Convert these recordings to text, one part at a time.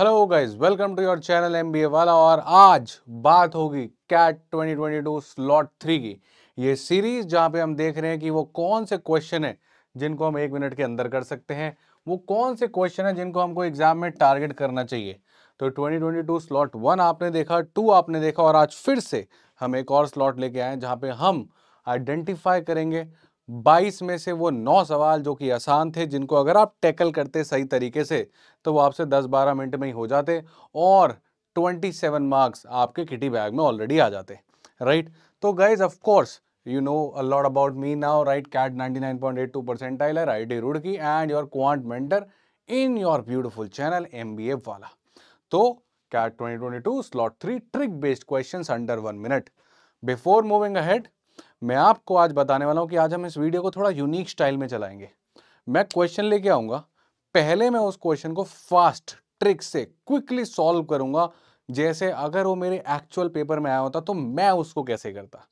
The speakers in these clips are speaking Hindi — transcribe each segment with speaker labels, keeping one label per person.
Speaker 1: Hello guys welcome to your channel M वाला और आज बात होगी कैट 2022 स्लॉट थ्री की ये सीरीज जहां पे हम देख रहे हैं कि वो कौन से क्वेश्चन है जिनको हम एक मिनट के अंदर कर सकते हैं वो कौन से क्वेश्चन है जिनको हमको एग्जाम में टारगेट करना चाहिए तो 2022 स्लॉट वन आपने देखा टू आपने देखा और आज फिर से हम एक और स्लॉट लेके आए जहाँ पर हम आइडेंटिफाई करेंगे 22 में से वो नौ सवाल जो कि आसान थे जिनको अगर आप टैकल करते सही तरीके से तो वो आपसे 10-12 मिनट में ही हो जाते और 27 मार्क्स आपके किटी बैग में ऑलरेडी आ जाते राइट तो guys of course you know a lot about me now right CAT 99.82 nine point eight two percent आईलर आई डी Roorkee and your quant mentor in your beautiful channel M B F वाला तो CAT twenty twenty two slot three trick based question under one minute before moving ahead मैं आपको आज बताने वाला हूँ कि आज हम इस वीडियो को थोड़ा यूनिक स्टाइल में चलाएंगे मैं क्वेश्चन लेके आऊँगा पहले मैं उस क्वेश्चन को फास्ट ट्रिक से क्विकली सॉल्व करूँगा जैसे अगर वो मेरे एक्चुअल पेपर में आया होता तो मैं उसको कैसे करता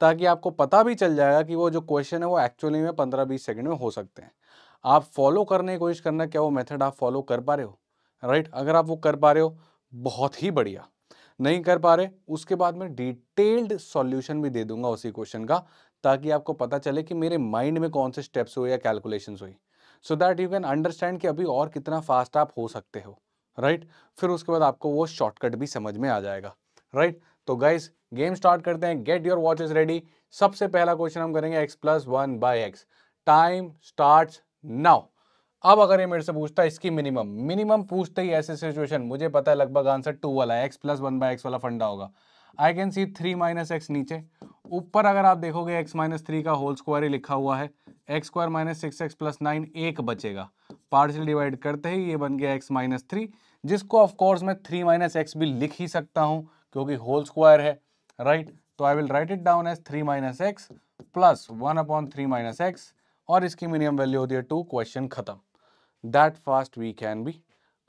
Speaker 1: ताकि आपको पता भी चल जाएगा कि वो जो क्वेश्चन है वो एक्चुअली में पंद्रह बीस सेकेंड में हो सकते हैं आप फॉलो करने की कोशिश करना क्या वो मेथड आप फॉलो कर पा रहे हो राइट अगर आप वो कर पा रहे हो बहुत ही बढ़िया नहीं कर पा रहे उसके बाद मैं डिटेल्ड सॉल्यूशन भी दे दूंगा उसी क्वेश्चन का ताकि आपको पता चले कि मेरे माइंड में कौन से स्टेप्स हुए या कैलकुलेशन हुई so that you can understand कि अभी और कितना फास्ट आप हो सकते हो राइट right? फिर उसके बाद आपको वो शॉर्टकट भी समझ में आ जाएगा राइट right? तो गाइज गेम स्टार्ट करते हैं get your watch is ready सबसे पहला क्वेश्चन हम करेंगे x plus one by x time start now अब अगर ये मेरे से पूछता है इसकी मिनिमम मिनिमम पूछते ही ऐसे सिचुएशन मुझे पता है लगभग आंसर टू वाला है x plus one by x वाला फंडा होगा I can see three minus x नीचे ऊपर अगर आप देखोगे एक्स माइनस थ्री का होल स्क्वायर ही लिखा हुआ है x square minus six x plus nine एक बचेगा पार्शियल डिवाइड करते ही ये बन गया एक्स माइनस थ्री जिसको ऑफकोर्स मैं थ्री माइनस एक्स भी लिख ही सकता हूँ क्योंकि होल स्क्वायर है राइट तो I will write it down as three minus x plus one upon three minus x और इसकी मिनिमम वैल्यू होती है टू क्वेश्चन खत्म that fast we can be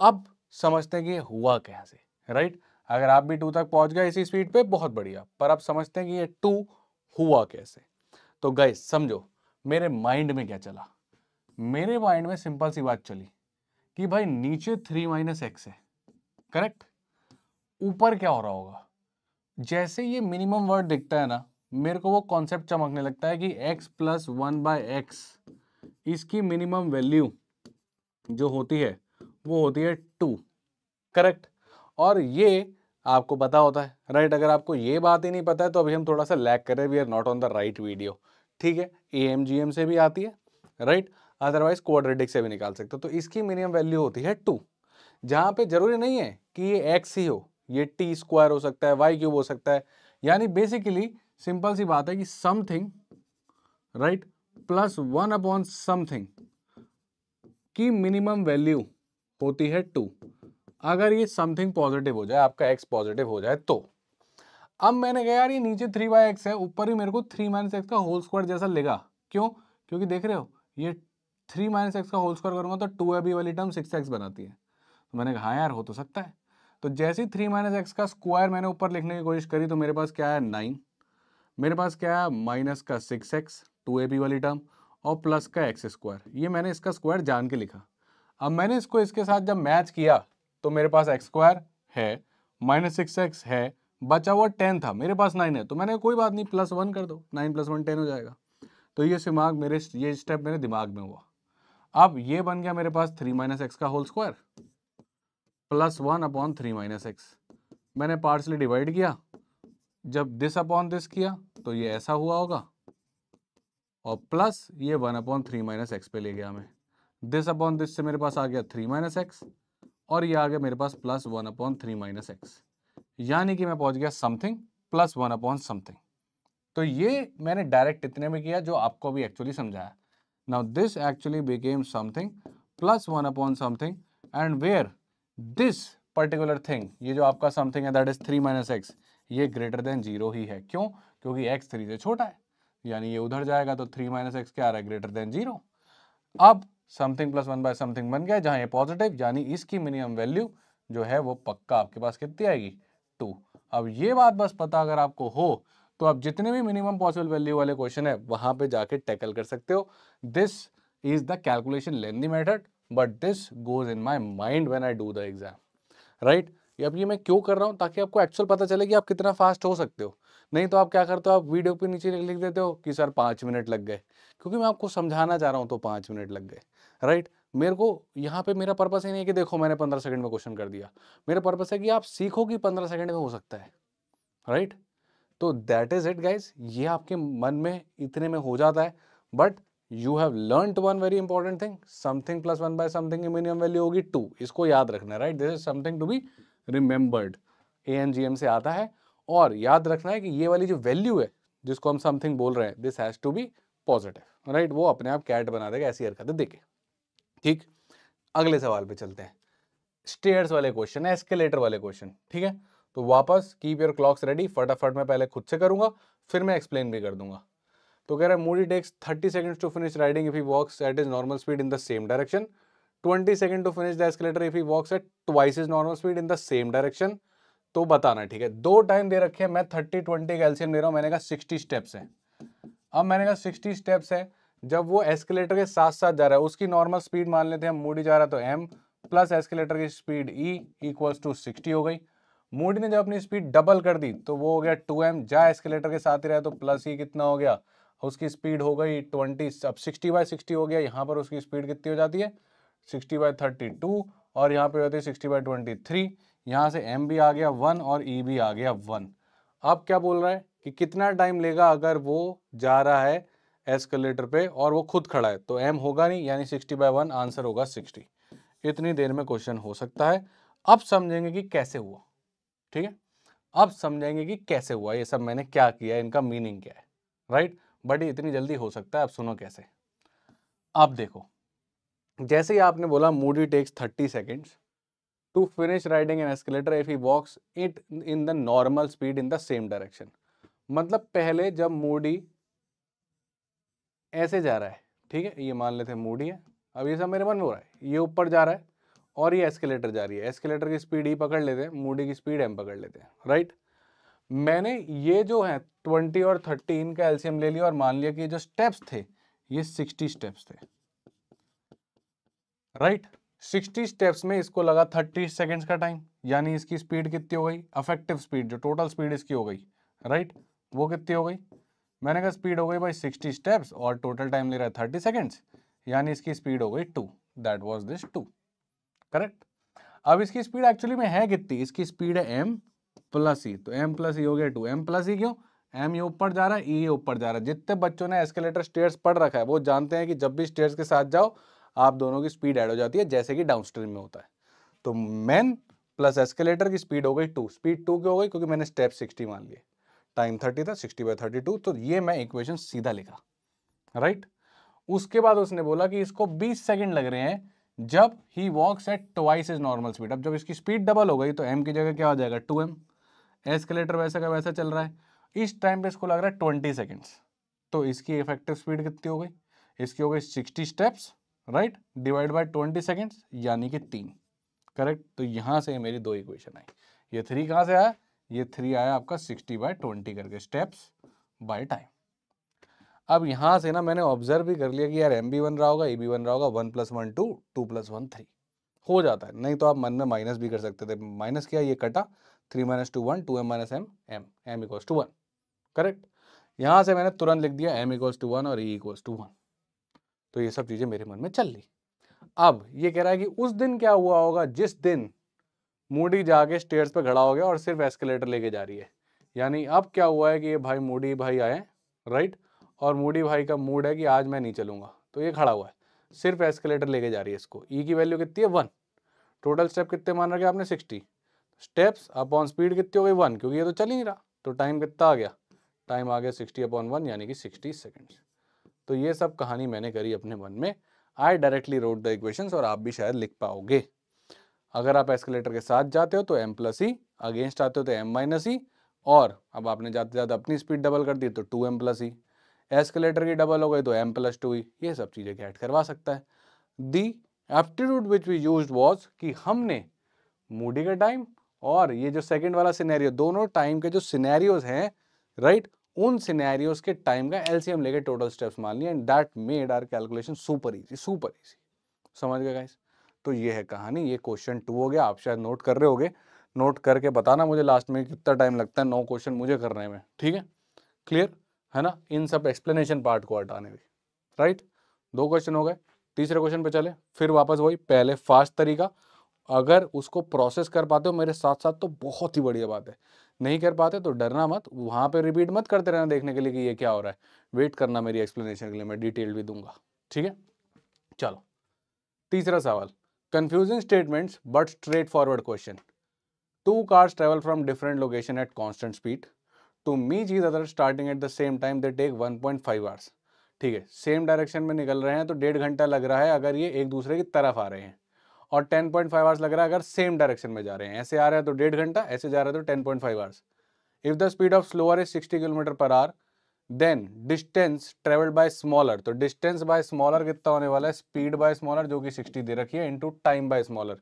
Speaker 1: अब समझते हैं कि हुआ कैसे राइट right? अगर आप भी टू तक पहुंच गए इसी स्पीड पे बहुत बढ़िया पर अब समझते हैं कि ये टू हुआ कैसे तो गए समझो मेरे माइंड में क्या चला मेरे माइंड में सिंपल सी बात चली कि भाई नीचे थ्री माइनस एक्स है करेक्ट ऊपर क्या हो रहा होगा जैसे ये मिनिमम वर्ड दिखता है ना मेरे को वो कॉन्सेप्ट चमकने लगता है कि x plus one by x इसकी मिनिमम वैल्यू जो होती है वो होती है टू करेक्ट और ये आपको पता होता है राइट right? अगर आपको ये बात ही नहीं पता है तो अभी हम थोड़ा सा लैक करें we are not on the right video ठीक है ए एम जी एम से भी आती है राइट अदरवाइज क्वाड्रेटिक से भी निकाल सकते हो तो इसकी मिनिमम वैल्यू होती है टू जहाँ पे जरूरी नहीं है कि ये एक्स ही हो ये टी स्क्वायर हो सकता है वाई क्यूब हो सकता है यानी बेसिकली सिंपल सी बात है कि something right plus one upon something की मिनिमम वैल्यू होती है टू अगर ये समथिंग पॉजिटिव हो जाए आपका एक्स पॉजिटिव हो जाए तो अब मैंने कहा यार ये नीचे थ्री बाय एक्स है ऊपर ही मेरे को थ्री माइनस एक्स का होल स्क्वायर जैसा लेगा क्यों क्योंकि देख रहे हो ये थ्री माइनस एक्स का होल स्क्वायर करूंगा तो टू ए बी वाली टर्म सिक्स एक्स बनाती है तो मैंने कहा हाँ यार हो तो सकता है तो जैसे ही थ्री माइनस एक्स का स्क्वायर मैंने ऊपर लिखने की कोशिश करी तो मेरे पास क्या है नाइन मेरे पास क्या है माइनस का six x two a b वाली टर्म और प्लस का एक्स स्क्वायर ये मैंने इसका स्क्वायर जान के लिखा अब मैंने इसको इसके साथ जब मैच किया तो मेरे पास एक्स स्क्वायर है माइनस सिक्स एक्स है बचा हुआ टेन था मेरे पास नाइन है तो मैंने कोई बात नहीं प्लस वन कर दो नाइन प्लस वन टेन हो जाएगा तो ये दिमाग मेरे ये स्टेप मेरे दिमाग में हुआ अब ये बन गया मेरे पास थ्री माइनस एक्स का whole square plus one upon three minus X मैंने पार्सली डिवाइड किया जब दिस अपॉन दिस किया तो ये ऐसा हुआ होगा और प्लस ये one upon three minus X पे ले गया हमें दिस अपॉन दिस से मेरे पास आ गया थ्री माइनस एक्स और ये आ गया मेरे पास plus one upon three minus X यानी कि मैं पहुंच गया something plus one upon something तो ये मैंने डायरेक्ट इतने में किया जो आपको अभी एक्चुअली समझाया now this actually became something plus one upon something and where this particular thing ये जो आपका समथिंग है that is three minus X ये ग्रेटर देन जीरो ही है क्यों क्योंकि एक्स थ्री से छोटा है यानी ये उधर जाएगा तो थ्री माइनस एक्स क्या आ रहा है ग्रेटर देन जीरो अब something plus one by something बन गया जहां ये पॉजिटिव यानी इसकी मिनिमम वैल्यू जो है वो पक्का आपके पास कितनी आएगी टू अब ये बात बस पता अगर आपको हो तो आप जितने भी मिनिमम पॉसिबल वैल्यू वाले क्वेश्चन है वहां पे जाके टैकल कर सकते हो this is the calculation lengthy method but this goes in my mind when I do the exam right अब ये मैं क्यों कर रहा हूँ ताकि आपको एक्चुअल पता चले कि आप कितना फास्ट हो सकते हो नहीं तो आप क्या करते हो आप वीडियो पे नीचे लिख देते हो कि सर पाँच मिनट लग गए क्योंकि मैं आपको समझाना चाह रहा हूँ तो पाँच मिनट लग गए राइट मेरे को यहाँ पे मेरा पर्पस ही नहीं है कि देखो मैंने पंद्रह सेकंड में क्वेश्चन कर दिया मेरा पर्पस है कि आप सीखो कि पंद्रह सेकंड में हो सकता है राइट तो दैट इज़ इट गाइज ये आपके मन में इतने में हो जाता है but you have learn one very important thing something plus one by something minimum value होगी टू इसको याद रखना right this is something to be remembered A M G M से आता है और याद रखना है कि ये वाली जो वैल्यू है जिसको हम समथिंग बोल रहे हैं this has to be positive right वो अपने आप कैट बना देगा ऐसी हरकतें देखे ठीक अगले सवाल पे चलते हैं स्टेयर्स वाले क्वेश्चन एस्केलेटर वाले क्वेश्चन ठीक है तो वापस कीप योर क्लॉक्स रेडी फटाफट मैं पहले खुद से करूंगा फिर मैं एक्सप्लेन भी कर दूंगा तो कह रहा है Moody takes thirty seconds to finish riding if he walks at is normal speed in the same direction twenty second to finish the escalator if he walks at twice is normal speed in the same direction तो बताना ठीक है दो टाइम दे रखे हैं मैं थर्टी ट्वेंटी का एल्शियम ले रहा हूँ मैंने कहा सिक्सटी स्टेप्स हैं अब मैंने कहा सिक्सटी स्टेप्स है जब वो एस्केलेटर के साथ साथ जा रहा है उसकी नॉर्मल स्पीड मान लेते हैं मूडी जा रहा तो एम प्लस एस्केलेटर की speed E equals to sixty हो गई मूडी ने जब अपनी स्पीड डबल कर दी तो वो हो गया टू एम जा एस्केलेटर के साथ ही रहा तो प्लस ई e कितना हो गया उसकी स्पीड हो गई ट्वेंटी अब सिक्सटी बाय सिक्सटी हो गया यहाँ पर उसकी स्पीड कितनी हो जाती है सिक्सटी बाय थर्टी टू और यहाँ पे होती है सिक्सटी बाय ट्वेंटी थ्री यहाँ से एम भी आ गया वन और ई e भी आ गया वन अब क्या बोल रहा है कि कितना टाइम लेगा अगर वो जा रहा है एस्केलेटर पे और वो खुद खड़ा है तो एम होगा नहीं यानी सिक्सटी बाय वन आंसर होगा सिक्सटी इतनी देर में क्वेश्चन हो सकता है अब समझेंगे कि कैसे हुआ ठीक है अब समझेंगे कि कैसे हुआ ये सब मैंने क्या किया इनका मीनिंग क्या है राइट बट ये इतनी जल्दी हो सकता है अब सुनो कैसे आप देखो जैसे ही आपने बोला Moody takes thirty seconds to finish riding an escalator if he walks it in the normal speed in the same direction मतलब पहले जब मूडी ऐसे जा रहा है ठीक है ये मान लेते हैं मूडी है अब ये सब मेरे मन में हो रहा है ये ऊपर जा रहा है और ये एस्केलेटर जा रही है एस्केलेटर की स्पीड ही e पकड़ लेते हैं मूडी की स्पीड एम पकड़ लेते हैं राइट मैंने ये जो है ट्वेंटी और थर्टी इनका एल्सियम ले लिया और मान लिया कि जो स्टेप्स थे ये सिक्सटी स्टेप्स थे राइट right? 60 स्टेप्स में इसको लगा 30 सेकेंड्स का टाइम यानी इसकी स्पीड कितनी हो गई अफेक्टिव स्पीड जो टोटल स्पीड इसकी हो गई राइट right? वो कितनी हो गई मैंने कहा स्पीड हो गई भाई 60 स्टेप्स और टोटल टाइम ले रहा है थर्टी सेकेंड्स यानी इसकी स्पीड हो गई two that was this two correct अब इसकी स्पीड एक्चुअली में है कितनी इसकी स्पीड है एम प्लस ई तो एम प्लस ई हो गया टू एम प्लस ई क्यों एम ये ऊपर जा रहा है ई e ऊपर जा रहा है जितने बच्चों ने एस्केलेटर स्टेयर्स पढ़ रखा है वो जानते हैं कि जब भी स्टेयर्स के साथ जाओ आप दोनों की स्पीड ऐड हो जाती है जैसे कि डाउन स्ट्रीम में होता है तो मैन प्लस एस्केलेटर की स्पीड हो गई टू स्पीड टू की हो गई क्योंकि मैंने स्टेप सिक्सटी मान लिए टाइम थर्टी था सिक्सटी बाई थर्टी टू तो ये मैं इक्वेशन सीधा लिखा राइट उसके बाद उसने बोला कि इसको बीस सेकेंड लग रहे हैं जब he walks at twice is normal speed अब जब इसकी स्पीड डबल हो गई तो एम की जगह क्या हो जाएगा टू एम एस्केलेटर वैसा का वैसा चल रहा है इस टाइम पे इसको लग रहा है ट्वेंटी सेकेंड्स तो इसकी इफेक्टिव स्पीड कितनी हो गई इसकी हो गई sixty steps right divide by twenty seconds यानी कि तीन करेक्ट तो यहाँ से मेरी दो इक्वेशन आई ये थ्री कहाँ से आया ये थ्री आया आपका सिक्सटी बाय ट्वेंटी करके स्टेप्स बाय टाइम अब यहाँ से ना मैंने ऑब्जर्व भी कर लिया कि यार एम बी बन रहा होगा ए बी बन रहा होगा one plus one two two plus one three हो जाता है नहीं तो आप मन में माइनस भी कर सकते थे माइनस किया ये कटा three minus two one two M minus M M M equals to one correct यहाँ से मैंने तुरंत लिख दिया एम इक्वल्स टू वन और ई इक्वल्स टू वन तो ये सब चीज़ें मेरे मन में चल रही अब ये कह रहा है कि उस दिन क्या हुआ होगा जिस दिन मूडी जाके स्टेयर पे खड़ा हो गया और सिर्फ एस्केलेटर लेके जा रही है यानी अब क्या हुआ है कि ये भाई मूडी भाई आए राइट और मूडी भाई का मूड है कि आज मैं नहीं चलूंगा तो ये खड़ा हुआ है सिर्फ एस्केलेटर लेके जा रही है इसको ई e की वैल्यू कितनी है वन टोटल स्टेप कितने मान रखे आपने सिक्सटी स्टेप्स अपॉन स्पीड कितनी हो गई वन क्योंकि ये तो चल ही नहीं रहा तो टाइम कितना आ गया टाइम आ गया सिक्सटी अपॉन वन यानी कि सिक्सटी सेकेंड्स तो ये सब कहानी मैंने करी अपने मन में आई डायरेक्टली रोड द इक्वेशन और आप भी शायद लिख पाओगे अगर आप एस्केलेटर के साथ जाते हो तो एम प्लस ई अगेंस्ट आते हो तो एम माइनस ई और अब आपने जाते जाते अपनी स्पीड डबल कर दी तो two M plus E escalator की डबल हो गई तो एम प्लस टू ई ये सब चीज़ें ऐड करवा सकता है the aptitude which we use was कि हमने मूडी का टाइम और ये जो सेकेंड वाला सिनेरियो दोनों टाइम के जो सीनैरियोज हैं राइट उन सिनेरियोस के टाइम का एलसीएम लेके टोटल स्टेप्स मान लिया and that made our calculation super easy super easy समझ गए गाइस तो ये है कहानी ये क्वेश्चन टू हो गया आप शायद नोट कर रहे होगे नोट करके बताना मुझे लास्ट में कितना टाइम लगता है नौ क्वेश्चन मुझे करने में ठीक है क्लियर है ना इन सब एक्सप्लेनेशन पार्ट को हटाने में राइट दो क्वेश्चन हो गए तीसरे क्वेश्चन पे चले फिर वापस वही पहले फास्ट तरीका अगर उसको प्रोसेस कर पाते हो मेरे साथ साथ तो बहुत ही बढ़िया बात है नहीं कर पाते तो डरना मत वहाँ पे रिपीट मत करते रहना देखने के लिए कि ये क्या हो रहा है वेट करना मेरी एक्सप्लेनेशन के लिए मैं डिटेल भी दूंगा ठीक है चलो तीसरा सवाल confusing statements but straightforward question two cars travel from different location at constant speed to meet each other starting at the same time they take 1.5 point hours ठीक है सेम डायरेक्शन में निकल रहे हैं तो डेढ़ घंटा लग रहा है अगर ये एक दूसरे की तरफ आ रहे हैं और 10.5 पॉइंट आवर्स लग रहा है अगर सेम डायरेक्शन में जा रहे हैं ऐसे आ रहे हैं तो डेढ़ घंटा ऐसे जा रहे हैं तो 10.5 point hours if the speed of slower is 60 kilometre per hour then distance travelled by smaller तो डिस्टेंस बाय स्मॉलर कितना होने वाला है स्पीड बाय स्मॉलर जो कि 60 दे रखी है into time by smaller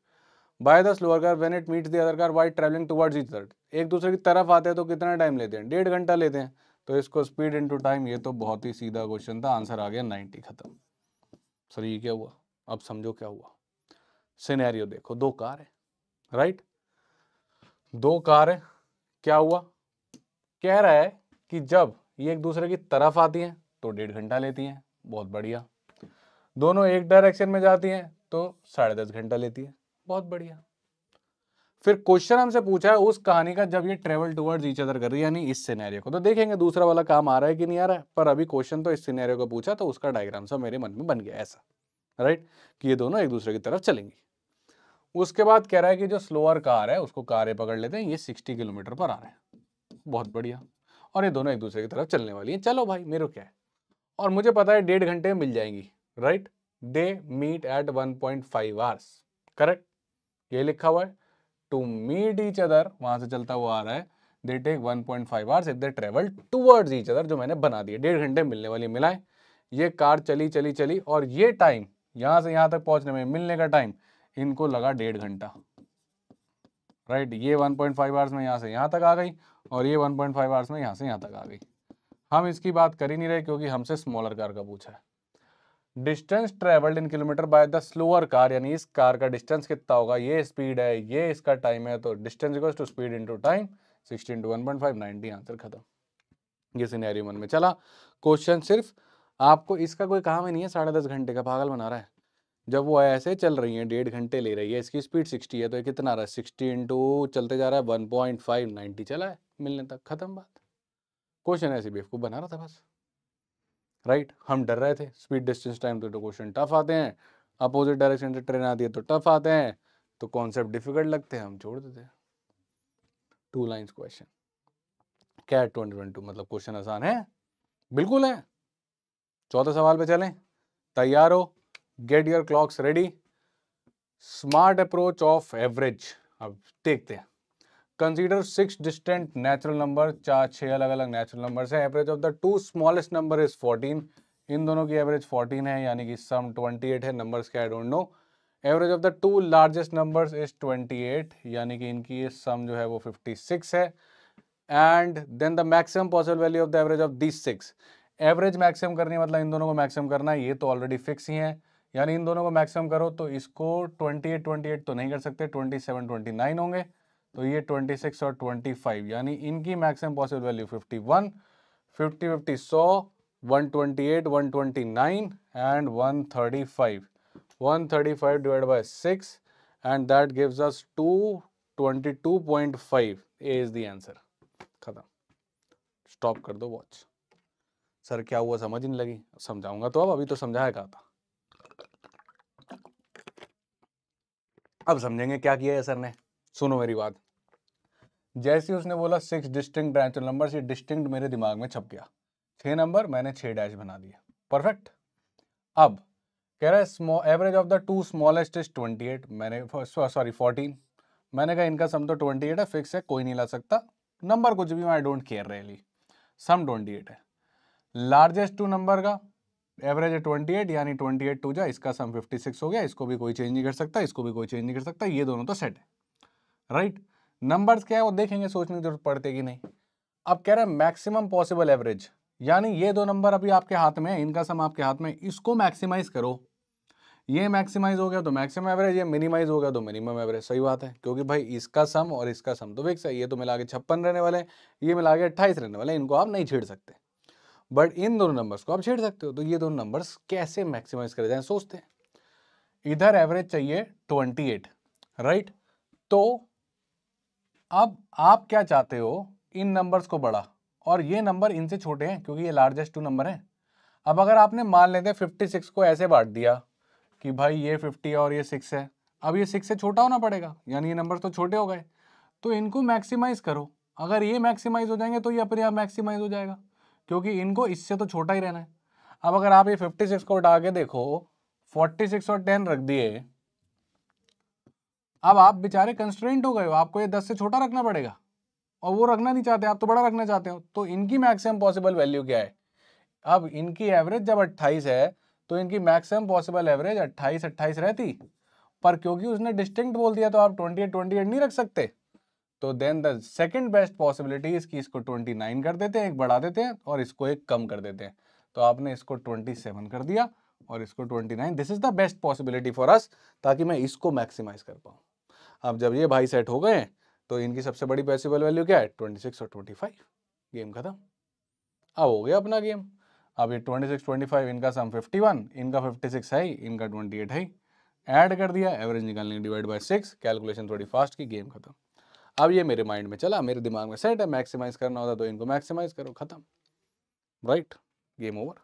Speaker 1: by the slower car when it meets the other car why travelling towards each other एक दूसरे की तरफ आते हैं तो कितना टाइम लेते हैं डेढ़ घंटा लेते हैं तो इसको स्पीड इंटू टाइम ये तो बहुत ही सीधा क्वेश्चन था आंसर आ गया नाइन्टी खत्म सर ये क्या हुआ अब समझो क्या हुआ सिनेरियो देखो दो कार है राइट दो कार है क्या हुआ कह रहा है कि जब ये एक दूसरे की तरफ आती हैं तो डेढ़ घंटा लेती हैं बहुत बढ़िया दोनों एक डायरेक्शन में जाती हैं तो साढ़े दस घंटा लेती है बहुत बढ़िया फिर क्वेश्चन हमसे पूछा है उस कहानी का जब ये ट्रेवल टूवर्ड ईच अदर कर रही है यानी इस सिनेरियो को तो देखेंगे दूसरा वाला काम आ रहा है कि नहीं आ रहा है पर अभी क्वेश्चन तो इस सिनेरियो को पूछा तो उसका डायग्राम सा मेरे मन में बन गया ऐसा राइट कि ये दोनों एक दूसरे की तरफ चलेंगी उसके बाद कह रहा है कि जो स्लोअर कार है उसको कारें पकड़ लेते हैं ये सिक्सटी किलोमीटर पर आ रहे हैं बहुत बढ़िया और ये दोनों एक दूसरे की तरफ चलने वाली है चलो भाई मेरे क्या है और मुझे पता है डेढ़ घंटे में मिल जाएंगी right they meet at one point five hours correct ये लिखा हुआ है टू मीट ईच अदर वहां से चलता हुआ आ रहा है they take one point hours if they travel towards each other जो मैंने बना दिया डेढ़ घंटे मिलने वाली मिलाए ये कार चली चली चली और ये टाइम यहाँ से यहाँ तक पहुँचने में मिलने का टाइम इनको लगा डेढ़ घंटा राइट ये 1.5 पॉइंट आवर्स में यहाँ से यहाँ तक आ गई और ये 1.5 पॉइंट आवर्स में यहाँ से यहाँ तक आ गई हम इसकी बात कर ही नहीं रहे क्योंकि हमसे स्मॉलर कार का पूछा है distance travelled in kilometre by the slower car यानी इस कार का डिस्टेंस कितना होगा ये स्पीड है ये इसका टाइम है तो distance equals to speed into time sixty into one point five ninety answer खत्म ये सिनेरियो मन में चला क्वेश्चन सिर्फ आपको इसका कोई काम ही नहीं है साढ़े दस घंटे का पागल बना रहा है जब वो ऐसे चल रही है डेढ़ घंटे ले रही है इसकी स्पीड सिक्सटी है तो ये कितना रहा है सिक्सटी इंटू चलते जा रहा है वन पॉइंट फाइव नाइन्टी चला है मिलने तक खत्म बात क्वेश्चन ऐसे बेवकूफ़ बना रहा था बस राइट हम डर रहे थे स्पीड डिस्टेंस टाइम तो, क्वेश्चन टफ आते हैं अपोजिट डायरेक्शन से ट्रेन आती है तो टफ आते हैं तो कॉन्सेप्ट डिफिकल्ट लगते हैं हम छोड़ देते हैं टू लाइन्स क्वेश्चन क्या ट्वेंटी ट्वेंटी टू मतलब क्वेश्चन आसान है बिल्कुल है चौथे सवाल पे चलें तैयार हो get your clocks ready smart approach of average अब देखते हैं consider six distant natural number चार छः अलग अलग नेचुरल नंबर है average of the two smallest number is fourteen इन दोनों की एवरेज फोर्टीन है यानी कि सम ट्वेंटी एट है नंबर्स के I don't know average of the two largest numbers is twenty eight यानी कि इनकी सम जो है वो फिफ्टी सिक्स है and then the maximum possible value of the average of this six average maximum करनी है मतलब इन दोनों को मैक्सिमम करना है ये तो ऑलरेडी फिक्स ही है यानी इन दोनों को मैक्सिमम करो तो इसको 28 28 तो नहीं कर सकते 27 29 होंगे तो ये 26 और 25 यानी इनकी maximum possible value 51 50 50 100 128 129 and 135 135 divided by 6 and that gives us 222.5 A is the answer खत्म स्टॉप कर दो वॉच सर क्या हुआ समझ नहीं लगी समझाऊंगा तो अब अभी तो समझाया कहा था अब समझेंगे क्या किया है सर ने सुनो मेरी बात जैसे उसने बोला सिक्स डिस्टिंक्ट डायचल नंबर ये डिस्टिंक्ट मेरे दिमाग में छप गया छः नंबर मैंने छः डैश बना दिए परफेक्ट अब कह रहा है small average of the two smallest is twenty eight मैंने सॉरी फोर्टीन मैंने कहा इनका सम तो ट्वेंटी एट है फिक्स है कोई नहीं ला सकता नंबर कुछ भी I don't care really sum twenty eight है लार्जेस्ट टू नंबर का एवरेज है ट्वेंटी एट यानी ट्वेंटी एट टू जा इसका सम फिफ्टी सिक्स हो गया इसको भी कोई चेंज नहीं कर सकता इसको भी कोई चेंज नहीं कर सकता ये दोनों तो सेट है राइट नंबर्स क्या है वो देखेंगे सोचने की जरूरत पड़ती कि नहीं अब कह रहे हैं मैक्सिमम पॉसिबल एवरेज यानी ये दो नंबर अभी आपके हाथ में है इनका सम आपके हाथ में इसको मैक्सिमाइज करो ये मैक्सिमाइज हो गया तो मैक्सिमम एवरेज ये मिनिमाइज हो गया तो मिनिमम एवरेज सही बात है क्योंकि भाई इसका सम और इसका सम तो फिक्स है ये तो मिला के छप्पन रहने वाले ये मिला के अट्ठाईस रहने वाले इनको आप नहीं छेड़ सकते बट इन दोनों नंबर्स को आप छेड़ सकते हो तो ये दोनों नंबर्स कैसे मैक्सिमाइज करे जाए सोचते हैं इधर एवरेज चाहिए ट्वेंटी एट राइट तो अब आप क्या चाहते हो इन नंबर्स को बड़ा और ये नंबर इनसे छोटे हैं क्योंकि ये लार्जेस्ट टू नंबर हैं अब अगर आपने मान लेते हैं फिफ्टी सिक्स को ऐसे बांट दिया कि भाई ये फिफ्टी है और ये सिक्स है अब ये सिक्स से छोटा होना पड़ेगा यानी ये नंबर तो छोटे हो गए तो इनको मैक्सिमाइज करो अगर ये मैक्सिमाइज हो जाएंगे तो ये अपने आप मैक्सीमाइज हो जाएगा क्योंकि इनको इससे तो छोटा ही रहना है अब अगर आप ये फिफ्टी सिक्स को उठा के देखो फोर्टी सिक्स और टेन रख दिए अब आप बेचारे कंस्ट्रेंट हो गए हो आपको ये दस से छोटा रखना पड़ेगा और वो रखना नहीं चाहते आप तो बड़ा रखना चाहते हो तो इनकी मैक्सिमम पॉसिबल वैल्यू क्या है अब इनकी एवरेज जब अट्ठाईस है तो इनकी मैक्सिमम पॉसिबल एवरेज अट्ठाईस अट्ठाईस रहती पर क्योंकि उसने डिस्टिंक्ट बोल दिया तो आप ट्वेंटी एट ट्वेंटी एट नहीं रख सकते तो then the second best possibility इसकी इसको 29 कर देते हैं एक बढ़ा देते हैं और इसको एक कम कर देते हैं तो आपने इसको 27 कर दिया और इसको 29 this is the best possibility for us ताकि मैं इसको मैक्सिमाइज कर पाऊँ अब जब ये भाई सेट हो गए तो इनकी सबसे बड़ी पॉसिबल वैल्यू क्या है सिक्स और फाइव गेम खत्म अब हो गया अपना गेम अब ये 26 25 इनका सम 51 इनका 56 है इनका 28 है ऐड कर दिया एवरेज निकालने डिवाइड बाय सिक्स कैलकुलेशन थोड़ी फास्ट की गेम खत्म अब ये मेरे माइंड में चला मेरे दिमाग में सेट है मैक्सिमाइज करना होता तो इनको मैक्सिमाइज करो खत्म right game over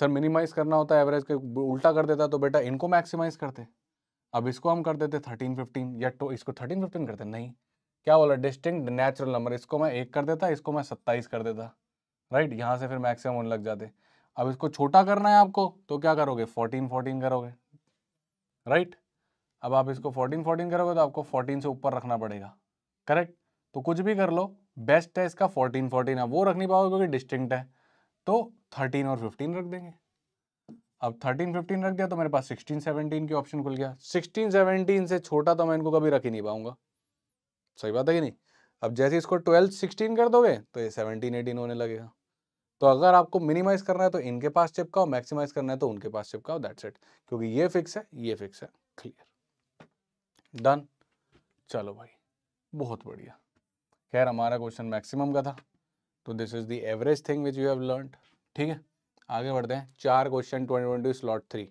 Speaker 1: sir minimise करना होता है एवरेज के उल्टा कर देता तो बेटा इनको मैक्सिमाइज करते अब इसको हम कर देते थर्टीन फिफ्टीन या तो इसको थर्टीन फिफ्टीन करते नहीं क्या बोला डिस्टिंक्ट नेचुरल नंबर इसको मैं एक कर देता इसको मैं सत्ताईस कर देता राइट यहाँ से फिर मैक्सिमम होने लग जाते अब इसको छोटा करना है आपको तो क्या करोगे फोर्टीन फोर्टीन करोगे राइट अब आप इसको 14 14 करोगे तो आपको 14 से ऊपर रखना पड़ेगा करेक्ट तो कुछ भी कर लो बेस्ट है इसका 14 14 अब वो रख नहीं पाओगे क्योंकि डिस्टिंक्ट है तो 13 और 15 रख देंगे अब 13 15 रख दिया तो मेरे पास 16 17 की ऑप्शन खुल गया 16 17 से छोटा तो मैं इनको कभी रख ही नहीं पाऊंगा सही बात है कि नहीं अब जैसे इसको ट्वेल्थ सिक्सटीन कर दोगे तो ये सेवनटीन एटीन होने लगेगा तो अगर आपको मिनिमाइज करना है तो इनके पास चिपकाओ मैक्सिमाइज करना है तो उनके पास चिपकाओ दैट्स इट क्योंकि ये फिक्स है ये फिक्स है क्लियर डन चलो भाई बहुत बढ़िया खैर हमारा क्वेश्चन मैक्सिमम का था तो this is the average thing which you have learn ठीक है आगे बढ़ते हैं चार question twenty twenty slot three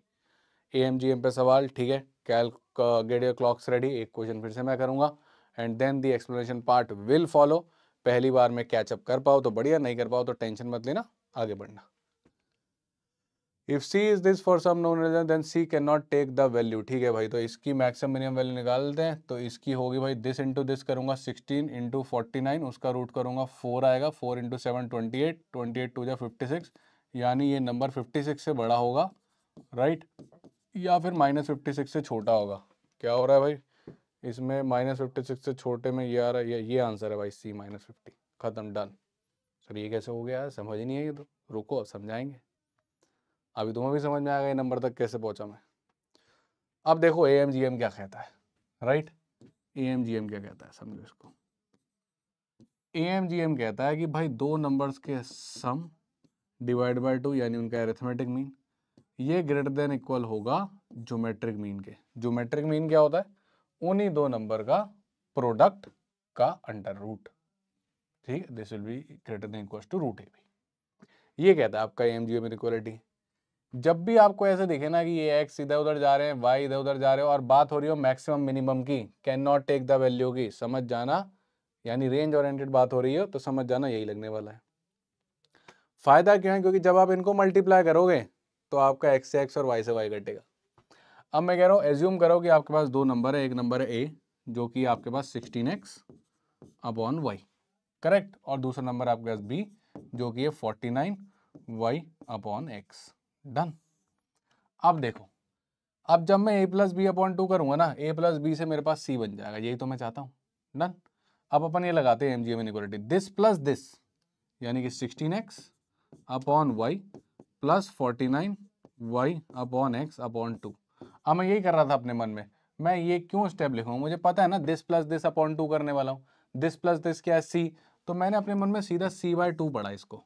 Speaker 1: A M G M पे सवाल ठीक है कैल गेट योर क्लॉक्स रेडी एक क्वेश्चन फिर से मैं करूँगा and then the explanation part will follow पहली बार में कैचअप कर पाओ तो बढ़िया नहीं कर पाओ तो टेंशन मत लेना आगे बढ़ना if C is this for some known reason then C can not take the value ठीक है भाई तो इसकी मैक्सिमम मिनिमम वैल्यू निकाल दें तो इसकी होगी भाई दिस इंटू दिस करूंगा 16 इंटू फोर्टी नाइन उसका रूट करूंगा 4 आएगा 4 into seven twenty eight twenty eight two जा फिफ्टी सिक्स यानी ये नंबर 56 से बड़ा होगा राइट या फिर माइनस फिफ्टी सिक्स से छोटा होगा क्या हो रहा है भाई इसमें माइनस फिफ्टी सिक्स से छोटे में ये आ रहा है ये आंसर है भाई सी माइनस फिफ्टी ख़त्म डन सर ये कैसे हो गया समझ ही नहीं है ये तो रुको अब समझाएंगे अभी तुम्हें भी समझ में आ गया नंबर तक कैसे पहुंचा मैं अब देखो ए एम जी एम क्या कहता है right A M G M क्या कहता है समझो इसको ए एम जी एम कहता है कि भाई दो नंबर्स के सम डिवाइड बाय टू यानी उनका एरेथमेटिक मीन ये ग्रेटर देन इक्वल होगा ज्योमेट्रिक मीन के ज्योमेट्रिक मीन क्या होता है उन्हीं दो नंबर का प्रोडक्ट का अंडर रूट ठीक है this will be greater than equal to root A ये कहता है आपका A M G M equality जब भी आपको ऐसे दिखे ना कि ये एक्स इधर उधर जा रहे हैं वाई इधर उधर जा रहे हो और बात हो रही हो मैक्सिमम मिनिमम की can not take the value की समझ जाना यानी रेंज ओरिएंटेड बात हो रही हो तो समझ जाना यही लगने वाला है फ़ायदा क्यों है क्योंकि जब आप इनको मल्टीप्लाई करोगे तो आपका एक्स से एक्स और वाई से वाई कटेगा अब मैं कह रहा हूँ एज्यूम करो कि आपके पास दो नंबर है एक नंबर है ए जो कि आपके पास sixteen X upon Y correct और दूसरा नंबर आपके पास बी जो कि है forty nine Y upon X done अब देखो अब जब मैं A plus B upon two करूंगा ना ए प्लस बी से मेरे पास सी बन जाएगा यही तो मैं चाहता हूं डन अब अपन ये लगाते हैं M G M inequality this plus this यानी कि sixteen X upon Y plus forty nine Y upon X upon two अब मैं यही कर रहा था अपने मन में मैं ये क्यों स्टेप लिखूँ मुझे पता है ना this plus this upon two करने वाला हूँ दिस प्लस दिस क्या है सी तो मैंने अपने मन में सीधा सी बाय टू पढ़ा इसको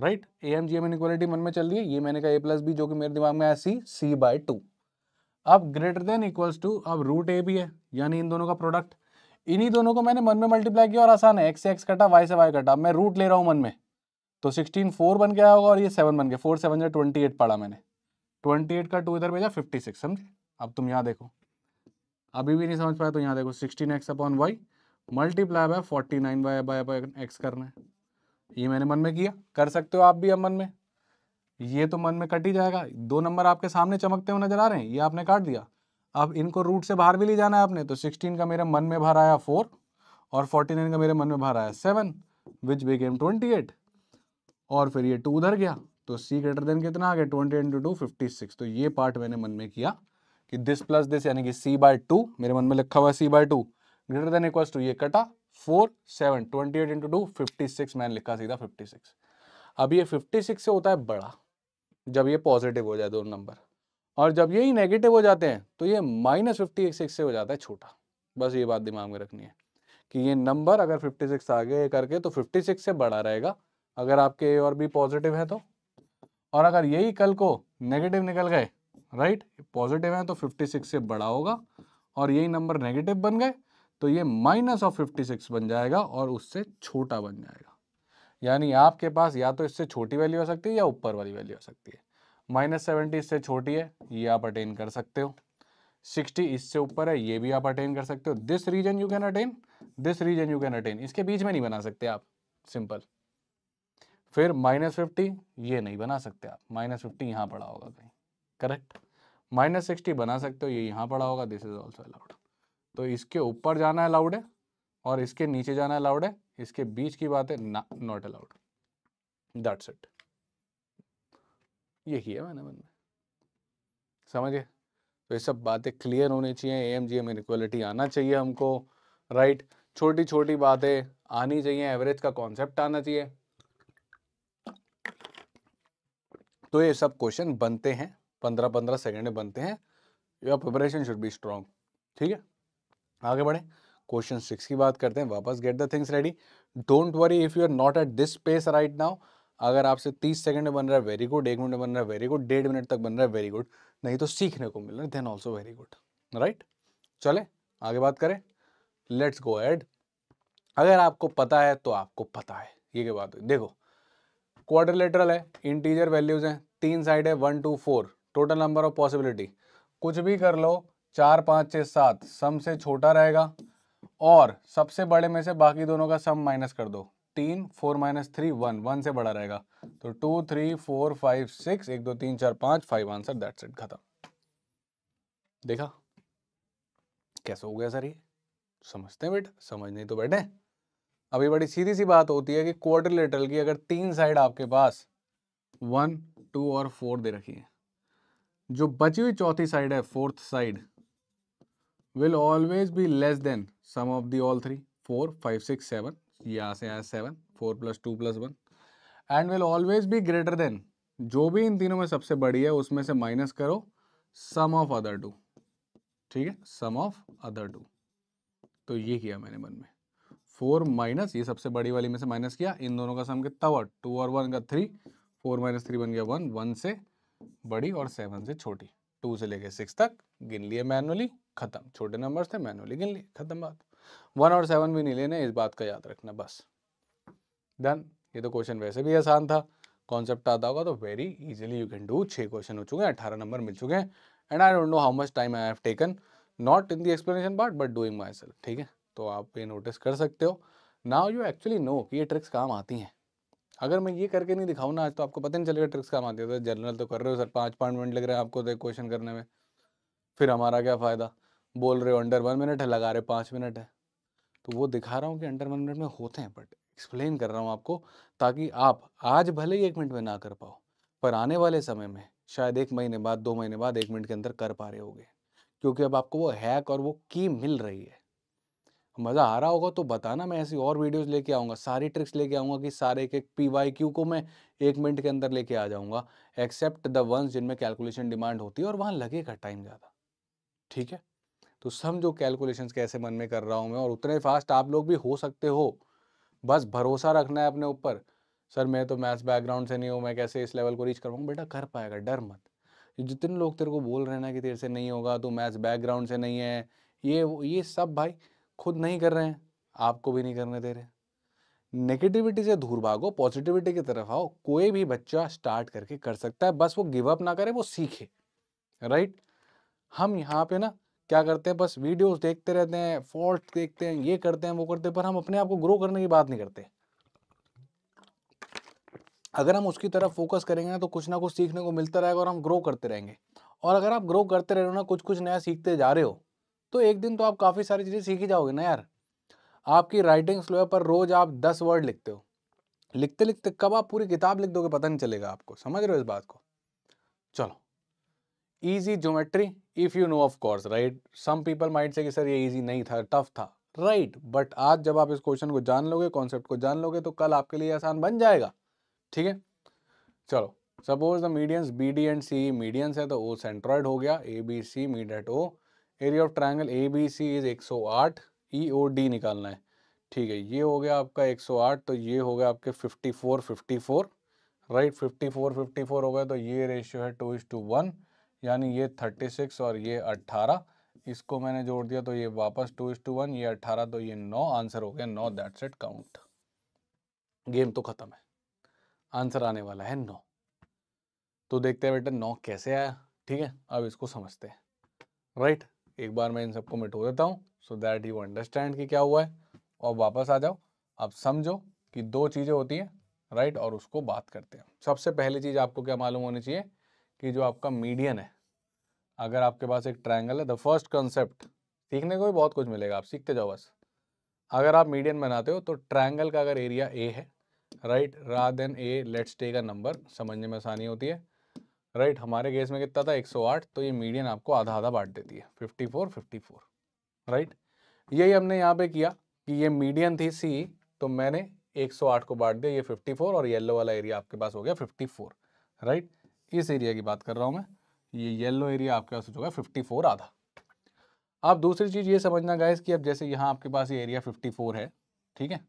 Speaker 1: right A M G M inequality मन में चल रही है ये मैंने कहा ए प्लस बी जो कि मेरे दिमाग में आया सी सी बाय टू अब ग्रेटर देन इक्वल्स टू अब रूट ए भी है यानी इन दोनों का प्रोडक्ट इन्हीं दोनों को मैंने मन में मल्टीप्लाई किया और आसान है एक्स से एक्स कटा वाई से वाई कटा मैं रूट ले रहा हूँ मन में तो सिक्सटीन फोर बन गया होगा और ये सेवन बन गया फोर सेवन जो ट्वेंटी एट पढ़ा मैंने ट्वेंटी एट का टू इधर भेजा फिफ्टी सिक्स समझे अब तुम यहाँ देखो अभी भी नहीं समझ पाया तो यहाँ देखो sixteen X upon Y multiply by forty nine by by X करना है ये मैंने मन में किया कर सकते हो आप भी अब मन में ये तो मन में कट ही जाएगा दो नंबर आपके सामने चमकते हुए नजर आ रहे हैं ये आपने काट दिया अब इनको रूट से बाहर भी ले जाना है आपने तो सिक्सटीन का मेरे मन में भर आया फोर और फोर्टी नाइन का मेरे मन में भर आया seven which became twenty eight और फिर ये टू उधर गया तो सी ग्रेटर देन कितना आ गया twenty into two fifty six तो ये पार्ट मैंने मन में किया कि दिस प्लस दिस यानी कि सी बाय टू मेरे मन में लिखा हुआ है C by two greater than equals to ये कटा four seven twenty eight into two fifty six मैंने लिखा सीधा फिफ्टी सिक्स अब ये फिफ्टी सिक्स से होता है बड़ा जब ये पॉजिटिव हो जाए दोनों नंबर और जब ये ही नेगेटिव हो जाते हैं तो ये माइनस फिफ्टी सिक्स से हो जाता है छोटा बस ये बात दिमाग में रखनी है कि ये नंबर अगर फिफ्टी सिक्स आगे करके तो फिफ्टी सिक्स से बड़ा रहेगा अगर आपके ए और बी पॉजिटिव है तो और अगर यही कल को नेगेटिव निकल गए राइट पॉजिटिव है तो फिफ्टी सिक्स से बड़ा होगा और यही नंबर नेगेटिव बन गए तो ये माइनस ऑफ फिफ्टी सिक्स बन जाएगा और उससे छोटा बन जाएगा यानी आपके पास या तो इससे छोटी वैल्यू हो सकती है या ऊपर वाली वैल्यू हो सकती है माइनस सेवेंटी इससे छोटी है ये आप अटेन कर सकते हो सिक्सटी इससे ऊपर है ये भी आप अटेन कर सकते हो this region you can attain this region you can attain इसके बीच में नहीं बना सकते आप सिंपल फिर माइनस फिफ्टी ये नहीं बना सकते आप माइनस फिफ्टी यहाँ पड़ा होगा कहीं करेक्ट माइनस सिक्सटी बना सकते हो ये यहाँ पड़ा होगा दिस इज ऑल्सो अलाउड तो इसके ऊपर जाना अलाउड है और इसके नीचे जाना अलाउड है इसके बीच की बात है नॉट अलाउड दैट्स इट यही है मैंने मन में समझिए तो ये सब बातें क्लियर होनी चाहिए एम जी एम इनक्वालिटी आना चाहिए हमको राइट छोटी छोटी बातें आनी चाहिए एवरेज का कॉन्सेप्ट आना चाहिए तो ये सब क्वेश्चन बनते हैं पंद्रह पंद्रह सेकेंड बनते हैं your preparation should be strong ठीक है आगे बढ़े क्वेश्चन सिक्स की बात करते हैं वापस get the things ready don't worry if you are not at this space right now अगर आपसे तीस सेकंड में बन रहा है वेरी गुड एक मिनट में बन रहा है वेरी गुड डेढ़ मिनट तक बन रहा है वेरी गुड नहीं तो सीखने को मिल रहा है then also very good right चले आगे बात करें लेट्स गो एड अगर आपको पता है तो आपको पता है ये क्या बात है देखो क्वाड्रिलेटरल है इंटीजियर वैल्यूज हैं तीन साइड है one two four total number of possibility कुछ भी कर लो चार पाँच छः सात सम से छोटा रहेगा और सबसे बड़े में से बाकी दोनों का सम माइनस कर दो तीन four minus three one one से बड़ा रहेगा तो two three four five six एक दो तीन चार पाँच फाइव आंसर दैट्स इट खत्म देखा कैसे हो गया सर ये समझते हैं बेटा समझ नहीं तो बैठे अभी बड़ी सीधी सी बात होती है कि क्वार्टर की अगर तीन साइड आपके पास वन टू और फोर दे रखी है जो बची हुई चौथी साइड है fourth side will always be less than sum of the all three 4, 5, 6, 7 यहाँ से आया seven four plus two plus one and will always be greater than जो भी इन तीनों में सबसे बड़ी है उसमें से माइनस करो सम ऑफ अदर टू ठीक है सम ऑफ अदर टू तो ये किया मैंने मन में फोर माइनस ये सबसे बड़ी वाली में से माइनस किया इन दोनों का सम कितना हुआ टू और वन का थ्री फोर माइनस थ्री बन गया वन वन से बड़ी और सेवन से छोटी टू से लेके सिक्स तक गिन लिए मैनुअली खत्म छोटे नंबर थे मैनुअली गिन लिए खत्म बात वन और सेवन भी नहीं लेने इस बात का याद रखना बस डन ये तो क्वेश्चन वैसे भी आसान था कॉन्सेप्ट आता होगा तो very easily you can do छः क्वेश्चन हो चुके हैं अठारह नंबर मिल चुके हैं and I don't know how much time I have taken not in the explanation part but doing myself ठीक है तो आप ये नोटिस कर सकते हो नाउ यू एक्चुअली नो कि ये ट्रिक्स काम आती हैं अगर मैं ये करके नहीं दिखाऊँ ना आज तो आपको पता नहीं चलेगा ट्रिक्स काम आती है जनरल तो, तो कर रहे हो सर पाँच पाँच मिनट लग रहे हैं आपको तो क्वेश्चन करने में फिर हमारा क्या फ़ायदा बोल रहे हो अंडर वन मिनट है लगा रहे पाँच मिनट है तो वो दिखा रहा हूँ कि अंडर वन मिनट में होते हैं बट एक्सप्लेन कर रहा हूँ आपको ताकि आप आज भले ही एक मिनट में ना कर पाओ पर आने वाले समय में शायद एक महीने बाद दो महीने बाद एक मिनट के अंदर कर पा रहे होगे क्योंकि अब आपको वो हैक और वो की मिल रही है मज़ा आ रहा होगा तो बताना मैं ऐसी और वीडियोस लेके आऊँगा सारी ट्रिक्स लेके आऊँगा कि सारे के पी वाई क्यू को मैं एक मिनट के अंदर लेके आ जाऊँगा एक्सेप्ट द वंस जिनमें कैलकुलेशन डिमांड होती है और वहाँ लगेगा टाइम ज़्यादा ठीक है तो समझो कैलकुलेशंस कैसे मन में कर रहा हूँ मैं और उतने फास्ट आप लोग भी हो सकते हो बस भरोसा रखना है अपने ऊपर सर मैं तो मैथ्स बैकग्राउंड से नहीं हूँ मैं कैसे इस लेवल को रीच कर बेटा कर पाएगा डर मत जितने लोग तेरे को बोल रहे हैं ना कि तेरे से नहीं होगा तो मैथ्स बैकग्राउंड से नहीं है ये ये सब भाई खुद नहीं कर रहे हैं आपको भी नहीं करने दे रहे नेगेटिविटी से दूर भागो पॉजिटिविटी की तरफ आओ कोई भी बच्चा स्टार्ट करके कर सकता है बस वो गिव अप ना करे वो सीखे राइट हम यहाँ पे ना क्या करते हैं बस वीडियोस देखते रहते हैं फॉल्ट देखते हैं ये करते हैं वो करते हैं पर हम अपने आप को ग्रो करने की बात नहीं करते अगर हम उसकी तरफ फोकस करेंगे ना तो कुछ ना कुछ सीखने को मिलता रहेगा और हम ग्रो करते रहेंगे और अगर आप ग्रो करते रह रहे हो ना कुछ कुछ नया सीखते जा रहे हो तो एक दिन तो आप काफ़ी सारी चीज़ें सीख ही जाओगे ना यार आपकी राइटिंग स्लो है पर रोज़ आप दस वर्ड लिखते हो लिखते लिखते कब आप पूरी किताब लिख दोगे पता नहीं चलेगा आपको समझ रहे हो इस बात को चलो easy geometry if you know of course right some people mind से कि सर ये ईजी नहीं था टफ था राइट right, बट आज जब आप इस क्वेश्चन को जान लोगे कॉन्सेप्ट को जान लोगे तो कल आपके लिए आसान बन जाएगा ठीक है चलो suppose the medians B D and C medians है तो ओ सेंट्रॉइड हो गया A B C meet at O area of triangle A B C is एक सौ आठ ई ओ डी निकालना है ठीक है ये हो गया आपका एक सौ आठ तो ये हो गया आपके fifty four fifty four right fifty four fifty four हो गया तो ये रेशियो है टू इज टू वन यानी ये सिक्स और ये अट्ठारह इसको मैंने जोड़ दिया तो ये वापस टू इज टू वन ये अट्ठारह तो ये नौ आंसर हो गया नौ दैट्स इट काउंट गेम तो ख़त्म है आंसर आने वाला है नौ तो देखते हैं बेटा नौ कैसे आया ठीक है अब इसको समझते हैं राइट एक बार मैं इन सबको मिटो देता हूँ सो दैट यू अंडरस्टैंड कि क्या हुआ है और वापस आ जाओ अब समझो कि दो चीज़ें होती हैं राइट और उसको बात करते हैं सबसे पहली चीज़ आपको क्या मालूम होनी चाहिए कि जो आपका मीडियन है अगर आपके पास एक ट्रायंगल है द फर्स्ट कंसेप्ट सीखने को भी बहुत कुछ मिलेगा आप सीखते जाओ बस अगर आप मीडियन बनाते हो तो ट्रायंगल का अगर एरिया ए है राइट रा then A let's take a number समझने में आसानी होती है राइट right, हमारे केस में कितना था 108 तो ये मीडियन आपको आधा आधा बांट देती है 54 54 राइट यही हमने यहाँ पे किया कि ये मीडियन थी सी तो मैंने 108 को बांट दिया ये 54 और येलो वाला एरिया आपके पास हो गया 54 राइट इस एरिया की बात कर रहा हूँ मैं ये येलो एरिया आपके पास हो गया 54 आधा अब दूसरी चीज़ ये समझना गाइज कि अब जैसे यहाँ आपके पास ये एरिया फिफ्टी है ठीक है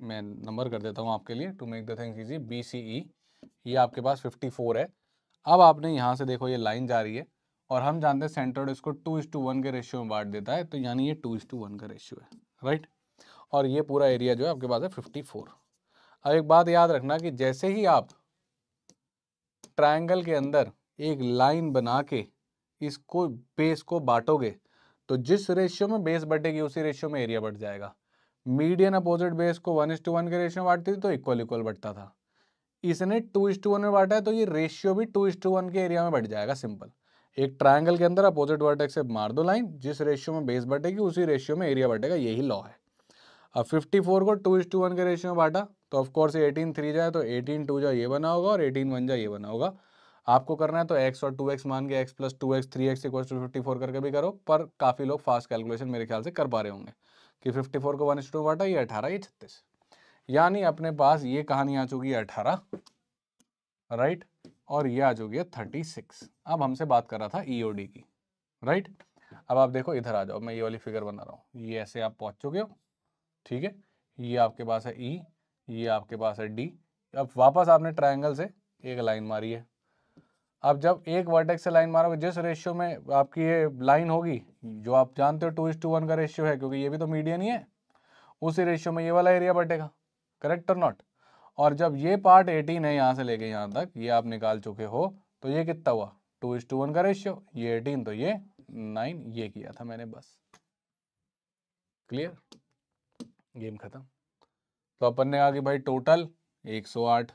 Speaker 1: मैं नंबर कर देता हूँ आपके लिए to make the things easy B C E ये आपके पास फिफ्टी है अब आपने यहाँ से देखो ये लाइन जा रही है और हम जानते हैं सेंट्रोड इसको टू इस टू वन के रेशियो में बांट देता है तो यानी ये टू इस टू वन का रेशियो है राइट और ये पूरा एरिया जो है आपके पास है फिफ्टी फोर अब एक बात याद रखना कि जैसे ही आप ट्राइंगल के अंदर एक लाइन बना के इसको बेस को बांटोगे तो जिस रेशियो में बेस बटेगी उसी रेशियो में एरिया बढ़ जाएगा मीडियन अपोजिट बेस को वन इस टू वन के रेशियो में बांटती थी तो इक्वल इक्वल बढ़ता था इसने टू इस टू वन में बांटा है तो ये रेशियो भी टू इस टू वन के एरिया में बढ़ जाएगा सिंपल एक ट्रायंगल के अंदर अपोजिट वर्टेक्स से मार दो लाइन जिस रेशियो में बेस बटेगी उसी रेशियो में एरिया बटेगा यही लॉ है अब 54 को टू इस टू वन के रेशियो में बांटा तो ऑफकोर्स एटीन थ्री जाए तो एटीन टू जाए ये बना होगा और एटीन वन जाए ये बना होगा आपको करना है तो एक्स और टू एक्स मान के X plus two X three X equal to fifty four करके भी करो पर काफ़ी लोग फास्ट कैलकुलेशन मेरे ख्याल से कर पा रहे होंगे कि फिफ्टी फोर को वन इस टू बांटा ये अठारह ये छत्तीस यानी अपने पास ये कहानी आ चुकी है अठारह राइट और ये आ चुकी है थर्टी सिक्स अब हमसे बात कर रहा था ईओडी e की राइट अब आप देखो इधर आ जाओ मैं ये वाली फिगर बना रहा हूँ ये ऐसे आप पहुंच चुके हो ठीक है ये आपके पास है ई e, ये आपके पास है डी अब वापस आपने ट्राइंगल से एक लाइन मारी है अब जब एक वर्टेक्स से लाइन मारोगे जिस रेशियो में आपकी ये लाइन होगी जो आप जानते हो टू इज टू वन का रेशियो है क्योंकि ये भी तो मीडियन ही है उसी रेशियो में ये वाला एरिया बटेगा करेक्ट और नॉट और जब ये पार्ट 18 है यहाँ से लेके यहाँ तक ये आप निकाल चुके हो तो ये कितना हुआ टू इज टू वन का रेशियो ये 18 तो ये 9 ये किया था मैंने बस क्लियर गेम खत्म तो अपन ने कहा कि भाई टोटल 108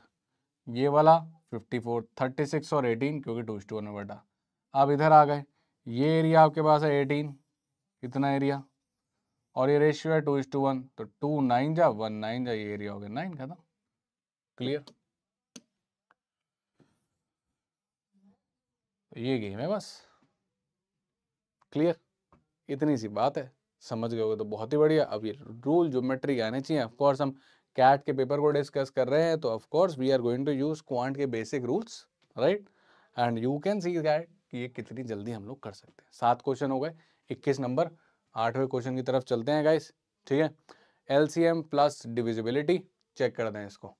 Speaker 1: ये वाला 54 36 और 18 क्योंकि टू इज टू वन में बटा आप इधर आ गए ये एरिया आपके पास है एटीन कितना एरिया और ये रेशियो है टू इज टू वन तो टू नाइन जा वन नाइन जा ये एरिया हो गया नाइन खत्म क्लियर तो ये गेम है बस क्लियर इतनी सी बात है समझ गए तो बहुत ही बढ़िया अब ये रूल ज्योमेट्री आने चाहिए ऑफकोर्स हम कैट के पेपर को डिस्कस कर रहे हैं तो of course we are going to use quant के basic rules right and you can see that कि ये कितनी जल्दी हम लोग कर सकते हैं सात क्वेश्चन हो गए इक्कीस नंबर आठवें क्वेश्चन की तरफ चलते हैं गाइस ठीक है L C M plus divisibility check कर दें इसको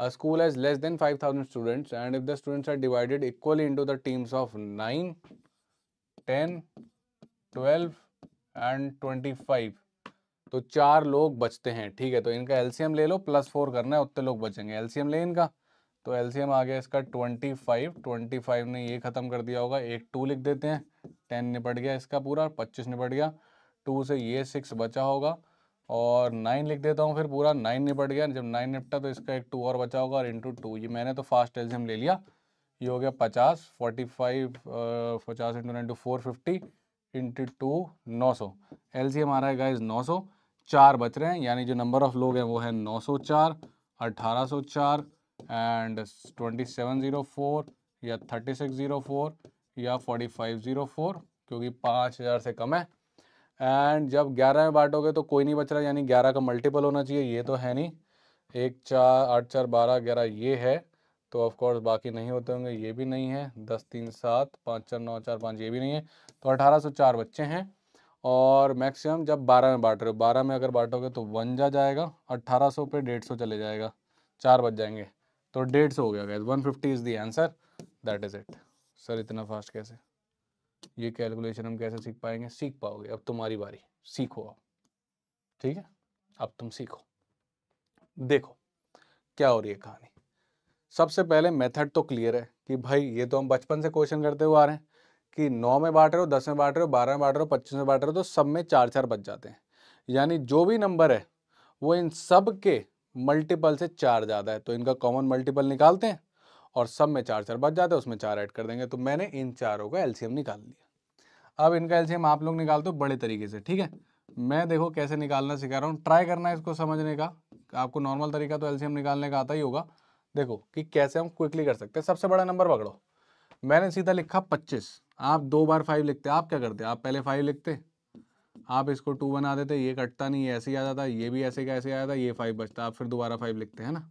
Speaker 1: a school has less than five thousand students and if the students are divided equally into the teams of nine ten twelve and twenty five तो चार लोग बचते हैं ठीक है तो इनका एलसीएम ले लो प्लस फोर करना है उतने लोग बचेंगे एलसीएम ले इनका तो एलसीएम आ गया इसका ट्वेंटी फाइव ट्वेंटी फाइव ने ये ख़त्म कर दिया होगा एक टू लिख देते हैं टेन निपट गया इसका पूरा पच्चीस निपट गया टू से ये सिक्स बचा होगा और नाइन लिख देता हूँ फिर पूरा नाइन निपट गया जब नाइन निपटा तो इसका एक टू और बचा होगा और इंटू टू ये मैंने तो फास्ट एल्जियम ले लिया ये हो गया पचास फोर्टी फाइव पचास into nine two four fifty into two नौ सौ एल एम आ रहा है गाइज नौ सौ चार बच रहे हैं यानी जो नंबर ऑफ लोग हैं वो है नौ सौ चार अट्ठारह सौ चार and twenty seven zero four या थर्टी सिक्स ज़ीरो फोर या फोर्टी फाइव ज़ीरो फोर क्योंकि पाँच हज़ार से कम है एंड जब ग्यारह में बांटोगे तो कोई नहीं बच रहा यानी ग्यारह का मल्टीपल होना चाहिए ये तो है नहीं एक चार आठ चार बारह ग्यारह ये है तो ऑफकोर्स बाकी नहीं होते होंगे ये भी नहीं है दस तीन सात पाँच चार नौ चार पाँच ये भी नहीं है तो अठारह सौ चार बच्चे हैं और मैक्सिमम जब बारह में बांट रहे हो बारह में अगर बांटोगे तो वन जा जाएगा अट्ठारह सौ पे डेढ़ सौ चले जाएगा चार बच जाएंगे तो डेढ़ सौ हो गया one fifty is the answer that is it sir इतना फास्ट कैसे ये कैलकुलेशन हम कैसे सीख पाएंगे सीख पाओगे अब तुम्हारी बारी सीखो आप ठीक है अब तुम सीखो देखो क्या हो रही है कहानी सबसे पहले मेथड तो क्लियर है कि भाई ये तो हम बचपन से क्वेश्चन करते हुए आ रहे हैं कि नौ में बांट रहे हो दस में बांट रहे हो बारह में बांट रहे हो पच्चीस में बांट रहे हो तो सब में चार चार बच जाते हैं यानी जो भी नंबर है वो इन सब के मल्टीपल से चार ज़्यादा है तो इनका कॉमन मल्टीपल निकालते हैं और सब में चार चार बच जाते हैं उसमें चार ऐड कर देंगे तो मैंने इन चारों का एलसीएम निकाल लिया अब इनका एलसीएम आप लोग निकाल दो बड़े तरीके से ठीक है मैं देखो कैसे निकालना सिखा रहा हूँ ट्राई करना है इसको समझने का आपको नॉर्मल तरीका तो एलसीएम निकालने का आता ही होगा देखो कि कैसे हम क्विकली कर सकते हैं सबसे बड़ा नंबर पकड़ो मैंने सीधा लिखा पच्चीस आप दो बार फाइव लिखते आप क्या करते आप पहले फाइव लिखते आप इसको टू बना देते ये कटता नहीं ये ऐसे ही आ जाता ये भी ऐसे का ऐसे आ जाता ये फाइव बचता आप फिर दोबारा फाइव लिखते हैं ना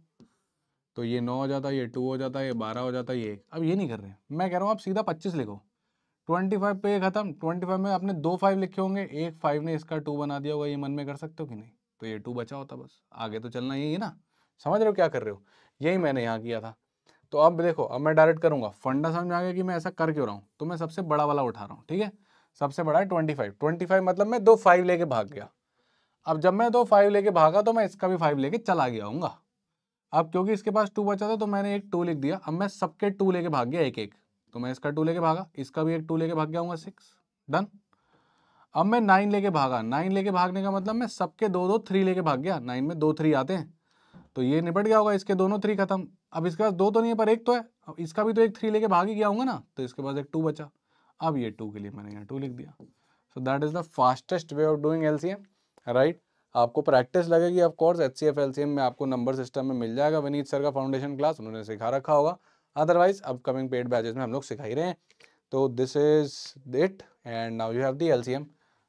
Speaker 1: तो ये नौ हो जाता ये टू हो जाता ये बारह हो जाता ये अब ये नहीं कर रहे मैं कह रहा हूँ आप सीधा पच्चीस लिखो ट्वेंटी फाइव पे ख़त्म ट्वेंटी फाइव में आपने दो फाइव लिखे होंगे एक फाइव ने इसका टू बना दिया होगा ये मन में कर सकते हो कि नहीं तो ये टू बचा होता बस आगे तो चलना यही है ना समझ रहे हो क्या कर रहे हो यही मैंने यहाँ किया था तो अब देखो अब मैं डायरेक्ट करूँगा फंडा समझ में आ गया कि मैं ऐसा कर क्यों रहा हूँ तो मैं सबसे बड़ा वाला उठा रहा हूँ ठीक है सबसे बड़ा है ट्वेंटी फाइव ट्वेंटी फाइव मतलब मैं दो फाइव लेके भाग गया अब जब मैं दो फाइव लेके भागा तो मैं इसका भी फाइव लेके चला गया हूँगा अब क्योंकि इसके पास टू बचा था तो मैंने एक टू लिख दिया अब मैं सबके टू लेके भाग गया एक एक तो मैं इसका टू लेके भागा इसका भी एक टू लेके भाग गया हूँ सिक्स डन अब मैं नाइन लेके भागा नाइन लेके भागने का मतलब मैं सबके दो दो थ्री लेके भाग गया नाइन में दो थ्री आते हैं तो ये निपट गया होगा इसके दोनों थ्री खत्म अब इसके पास दो तो नहीं है पर एक तो है अब इसका भी तो एक थ्री लेके भाग ही गया होगा ना तो इसके पास एक टू बचा अब ये टू के लिए मैंने यहाँ टू लिख दिया so that is the fastest way of doing L right आपको प्रैक्टिस लगेगी of course H C F L C M में आपको नंबर सिस्टम में मिल जाएगा विनीत सर का फाउंडेशन क्लास उन्होंने सिखा रखा होगा अदरवाइज अपकमिंग पेड बैचेज में हम लोग सिखाई रहे हैं तो this is it and now you have the L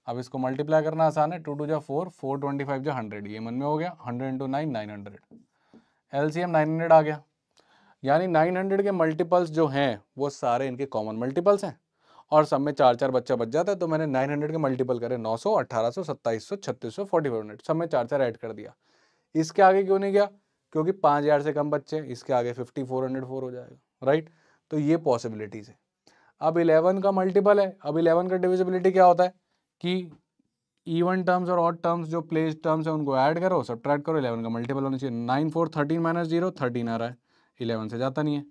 Speaker 1: अब इसको मल्टीप्लाई करना आसान है टू टू जो फोर फोर ट्वेंटी फाइव जो हंड्रेड ये मन में हो गया hundred into nine nine hundred L C M nine hundred आ गया यानी नाइन हंड्रेड के मल्टीपल्स जो हैं वो सारे इनके कॉमन मल्टीपल्स हैं और सब में चार चार बच्चा बच जाता है तो मैंने 900 के मल्टीपल करे 900, 1800, 2700, 3600, हंड्रेड सब में चार चार ऐड कर दिया इसके आगे क्यों नहीं गया क्योंकि पाँच हज़ार से कम बच्चे इसके आगे फिफ्टी फोर हंड्रेड फोर हो जाएगा राइट तो ये पॉसिबिलिटीज़ है अब इलेवन का मल्टीपल है अब इलेवन का डिविजिबिलिटी क्या होता है कि इवन टर्म्स और ऑड टर्म्स जो प्लेस टर्म्स हैं उनको ऐड करो सब करो इलेवन का मल्टीपल होना चाहिए nine four thirteen minus zero thirteen आ रहा है इलेवन से जाता नहीं है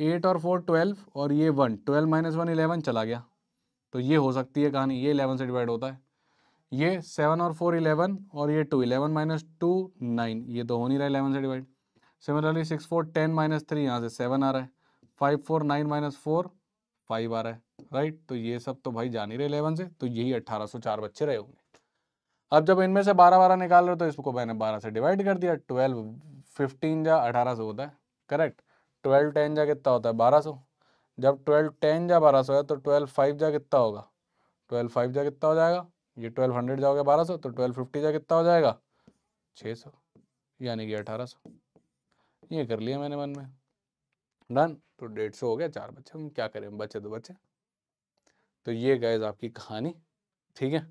Speaker 1: एट और फोर ट्वेल्व और ये one twelve minus one eleven चला गया तो ये हो सकती है कहानी ये इलेवन से डिवाइड होता है ये सेवन और फोर इलेवन और ये two eleven minus two nine ये तो हो नहीं रहा इलेवन से divide similarly six four ten minus three यहाँ से सेवन आ रहा है five four nine minus four five आ रहा है राइट तो ये सब तो भाई जान ही रहे इलेवन से तो यही अट्ठारह सौ चार बच्चे रहे होंगे अब जब इनमें से बारह बारह निकाल रहे हो तो इसको मैंने बारह से डिवाइड कर दिया ट्वेल्व फिफ्टीन या अठारह सौ होता है करेक्ट ट्वेल्व टेन जा कितना होता है बारह सौ जब ट्वेल्व टेन जा बारह सौ है तो ट्वेल्व फाइव जा कितना होगा ट्वेल्व फाइव जा कितना हो जाएगा ये ट्वेल्व हंड्रेड जाओगे बारह सौ तो ट्वेल्व फिफ्टी जा कितना हो जाएगा छः सौ यानी कि अठारह सौ ये कर लिया मैंने मन में डन तो डेढ़ सौ हो गया चार बच्चे हम क्या करें बच्चे दो तो बच्चे तो ये गैज आपकी कहानी ठीक है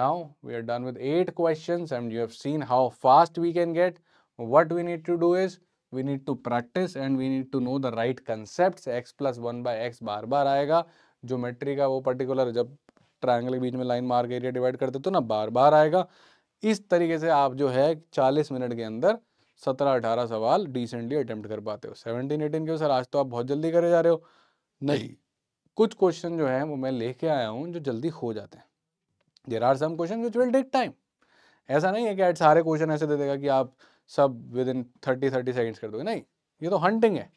Speaker 1: now we are done with eight question and you have seen how fast we can get what we need to do is we need to practice and we need to know the right concept X plus one by X बार बार आएगा ज्योमेट्री का वो पर्टिकुलर जब ट्राइंगल के बीच में लाइन मार्क एरिया डिवाइड करते तो ना बार बार आएगा इस तरीके से आप जो है चालीस मिनट के अंदर सत्रह अठारह सवाल डिसेंटली अटैम्प्ट कर पाते हो सेवनटीन एटीन के सर आज तो आप बहुत जल्दी करे जा रहे हो नहीं कुछ क्वेश्चन जो है वो मैं लेके आया हूँ जो जल्दी हो जाते हैं there are some question which will take time ऐसा नहीं है कि सारे क्वेश्चन ऐसे दे देगा कि आप सब within thirty thirty seconds कर दोगे नहीं ये तो हंटिंग है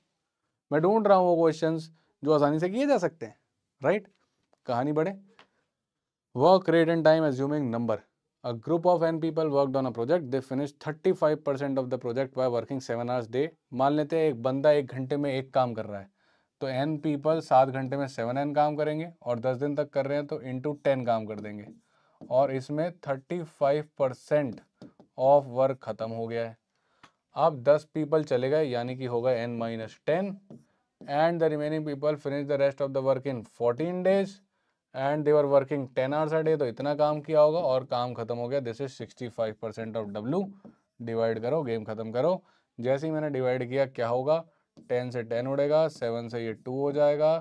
Speaker 1: मैं ढूंढ रहा हूँ वो क्वेश्चन जो आसानी से किए जा सकते हैं राइट कहानी बढ़े work rate and time assuming number a group of N people work on a project they finish thirty five percent of the project by working seven hours day मान लेते हैं एक बंदा एक घंटे में एक काम कर रहा है तो एन पीपल सात घंटे में सेवन एन काम करेंगे और दस दिन तक कर रहे हैं तो इंटू टेन काम कर देंगे और इसमें thirty five percent of work ख़त्म हो गया है अब 10 पीपल चले गए यानी कि होगा N minus ten and the remaining people finish the rest of the work in 14 days and are working 10 hours a day तो इतना काम किया होगा और काम खत्म हो गया this is 65 percent of W divide करो गेम खत्म करो जैसे ही मैंने डिवाइड किया क्या होगा 10 से 10 उड़ेगा 7 से ये 2 हो जाएगा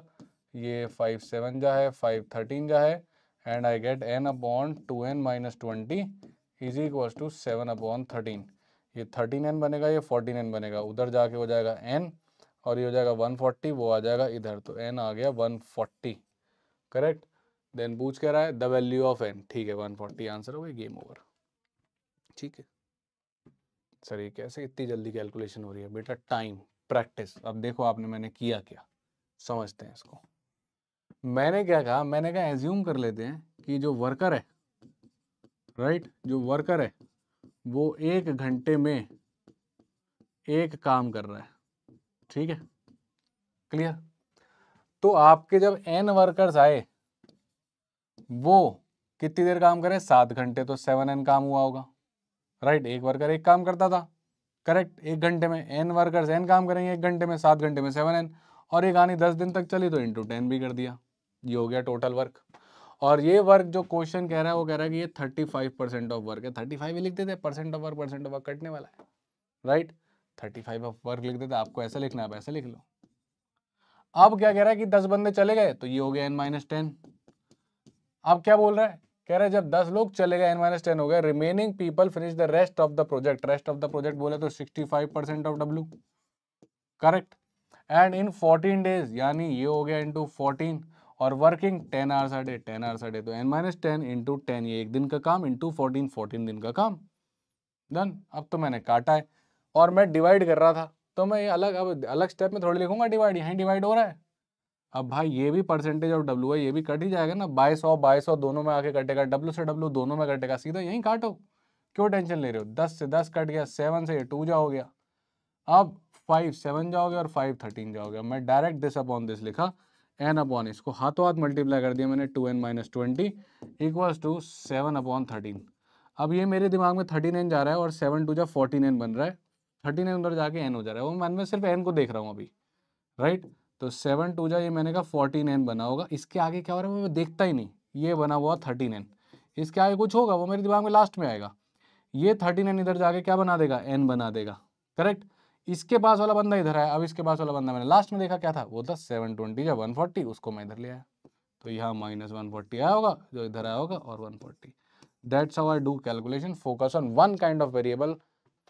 Speaker 1: ये 5 सेवन जा है 5 थर्टीन जा है and I get N upon two N minus twenty is equals to seven upon thirteen ये थर्टीन एन बनेगा ये फोर्टीन एन बनेगा उधर जाके हो जाएगा एन और ये हो जाएगा वन फोर्टी वो आ जाएगा इधर तो एन आ गया वन फोर्टी करेक्ट देन पूछ कह रहा है द वैल्यू ऑफ एन ठीक है वन फोर्टी आंसर हो गया गेम ओवर ठीक है सर ये कैसे इतनी जल्दी कैलकुलेशन हो रही है बेटा टाइम प्रैक्टिस अब देखो आपने मैंने किया क्या समझते हैं इसको मैंने क्या कहा मैंने कहा एज्यूम कर लेते हैं कि जो वर्कर है राइट जो वर्कर है वो एक घंटे में एक काम कर रहा है ठीक है क्लियर तो आपके जब एन वर्कर्स आए वो कितनी देर काम करें सात घंटे तो सेवन एन काम हुआ होगा राइट एक वर्कर एक काम करता था करेक्ट एक घंटे में एन वर्कर्स एन काम करेंगे एक घंटे में सात घंटे में सेवन एन और ये कहानी दस दिन तक चली तो इंटू टेन भी कर दिया ये हो गया टोटल वर्क और ये वर्क जो क्वेश्चन कह रहा है वो कह रहा है कि ये thirty five percent of work है थर्टी फाइव ही लिख देते percent of work percent of work कटने वाला है right thirty five of work लिख देते आपको ऐसा लिखना है आप ऐसा लिख लो अब क्या कह रहा है कि दस बंदे चले गए तो ये हो गया एन माइनस टेन अब क्या बोल रहा है कह रहा है जब दस लोग चले गए एन माइनस टेन हो गए remaining people finish the rest of the project rest of the project बोले तो sixty five percent of W correct and in fourteen days यानी ये हो गया इंटू फोर्टीन और working ten hours a day ten hours a day तो N minus ten into ten ये एक दिन का काम इंटू फोर्टीन फोर्टीन दिन का काम डन अब तो मैंने काटा है और मैं डिवाइड कर रहा था तो मैं ये अलग अब अलग स्टेप में थोड़ी लिखूंगा डिवाइड यहीं डिवाइड हो रहा है अब भाई ये भी परसेंटेज ऑफ डब्ल्यू है ये भी कट ही जाएगा ना बाईस सौ बाईस सौ दोनों में आके कटेगा डब्ल्यू से डब्ल्यू दोनों में कटेगा सीधा यहीं काटो क्यों टेंशन ले रहे हो दस से दस कट गया सेवन से टू जा हो गया अब फाइव सेवन जाओगे और फाइव थर्टीन जाओगे मैं डायरेक्ट दिस अपॉन दिस लिखा एन अपॉन इसको हाथों हाथ मल्टीप्लाई कर दिया मैंने two N minus twenty equals to seven upon thirteen अब ये मेरे दिमाग में थर्टी नाइन जा रहा है और सेवन टू जा फोर्टी नाइन बन रहा है थर्टी नाइन उधर जाके एन हो जा रहा है वो मैं में सिर्फ एन को देख रहा हूँ अभी राइट तो सेवन टू जा ये मैंने कहा फोर्टीन एन बना होगा इसके आगे क्या हो रहा है मैं देखता ही नहीं ये बना हुआ थर्टी नाइन इसके आगे कुछ होगा वो मेरे दिमाग में लास्ट में आएगा ये थर्टी नाइन इधर जाके क्या बना देगा एन बना देगा करेक्ट इसके पास वाला बंदा इधर आया अब इसके पास वाला बंदा मैंने लास्ट में देखा क्या था वो था सेवन ट्वेंटी या वन फोर्टी उसको मैं इधर ले आया तो यहाँ माइनस वन फोर्टी आया होगा जो इधर आया होगा और one forty that's our do calculation focus on one kind of variable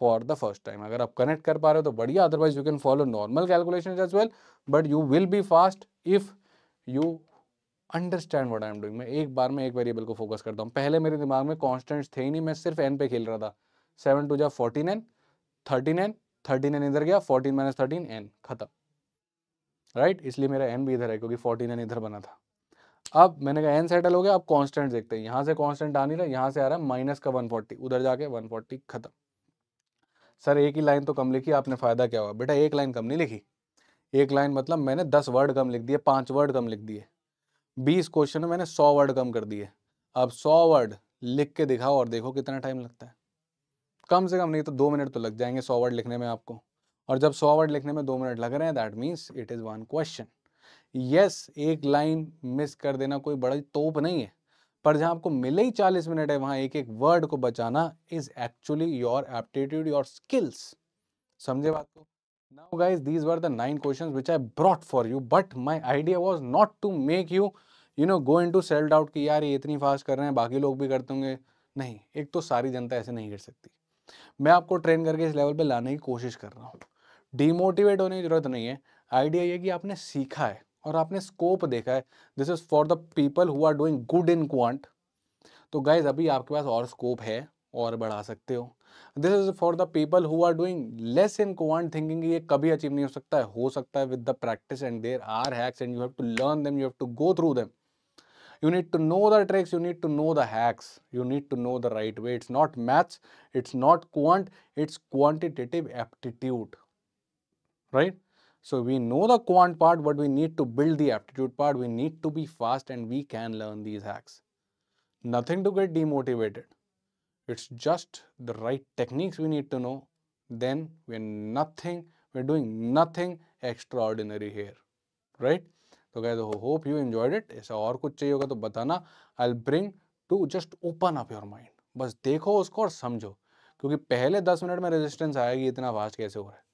Speaker 1: for the first time अगर आप कनेक्ट कर पा रहे हो तो बढ़िया otherwise you can follow normal calculation as well but you will be fast if you understand what I am doing मैं एक बार में एक वेरिएबल को फोकस करता हूँ पहले मेरे दिमाग में कॉन्स्टेंट्स थे ही नहीं मैं सिर्फ एन पे खेल रहा था सेवन टू जा forty nine thirty nine thirteen N इधर गया फोर्टीन माइनस थर्टीन एन खत्म राइट इसलिए मेरा एन भी इधर है क्योंकि फोर्टीन एन इधर बना था अब मैंने कहा एन सेटल हो गया अब कांस्टेंट देखते हैं यहाँ से कांस्टेंट आ नहीं रहा यहाँ से आ रहा है माइनस का वन फोर्टी उधर जाके वन फोर्टी खत्म सर एक ही लाइन तो कम लिखी आपने फ़ायदा क्या हुआ बेटा एक लाइन कम नहीं लिखी एक लाइन मतलब मैंने दस वर्ड कम लिख दिए पांच वर्ड कम लिख दिए बीस क्वेश्चन में मैंने सौ वर्ड कम कर दिए अब सौ वर्ड लिख के दिखाओ और देखो कितना टाइम लगता है कम से कम नहीं तो दो मिनट तो लग जाएंगे सौ वर्ड लिखने में आपको और जब सौ वर्ड लिखने में दो मिनट लग रहे हैं that means it is one question yes एक लाइन मिस कर देना कोई बड़ा तोप नहीं है पर जहाँ आपको मिले ही चालीस मिनट है वहाँ एक एक वर्ड को बचाना is actually your aptitude your skills समझे बात को now guys these were the nine question which I brought for you but my idea was not to make you you know go into sold out कि यार ये इतनी फास्ट कर रहे हैं बाकी लोग भी करते होंगे नहीं एक तो सारी जनता ऐसे नहीं कर सकती मैं आपको ट्रेन करके इस लेवल पे लाने की कोशिश कर रहा हूँ डीमोटिवेट होने की ज़रूरत नहीं है आइडिया ये कि आपने सीखा है और आपने स्कोप देखा है this is for the people who are doing good in quant तो गाइज अभी आपके पास और स्कोप है और बढ़ा सकते हो this is for the people who are doing less in quant thinking ये कभी अचीव नहीं हो सकता है हो सकता है with the practice and there are hacks and you have to learn them you have to go through them You need to know the tricks, you need to know the hacks, you need to know the right way. It's not maths, it's not quant, it's quantitative aptitude, right? So we know the quant part, but we need to build the aptitude part. We need to be fast and we can learn these hacks. Nothing to get demotivated. It's just the right techniques we need to know. Then we're nothing, we're doing nothing extraordinary here, right? तो गए तो होप यू एन्जॉयड इट ऐसा और कुछ चाहिए होगा तो बताना I bring to just open up your mind बस देखो उसको और समझो क्योंकि पहले दस मिनट में रेजिस्टेंस आएगी इतना फास्ट कैसे हो रहा है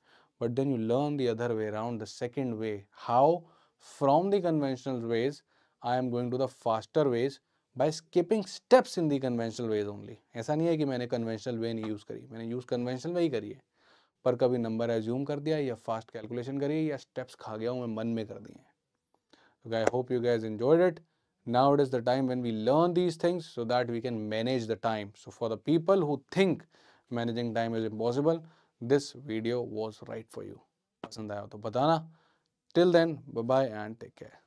Speaker 1: but then you learn the other way around the second way how from the conventional ways I am going to the faster ways by skipping steps in the conventional ways only ऐसा नहीं है कि मैंने कन्वेंशनल वे नहीं यूज़ करी मैंने यूज़ कन्वेंशनल वे ही करी है पर कभी नंबर एज्यूम कर दिया या फास्ट कैलकुलेशन करी या स्टेप्स खा गया हूँ मैं मन में कर दिए हैं Okay, I hope you guys enjoyed it. Now it is the time when we learn these things so that we can manage the time. So for the people who think managing time is impossible, this video was right for you. till then bye bye and take care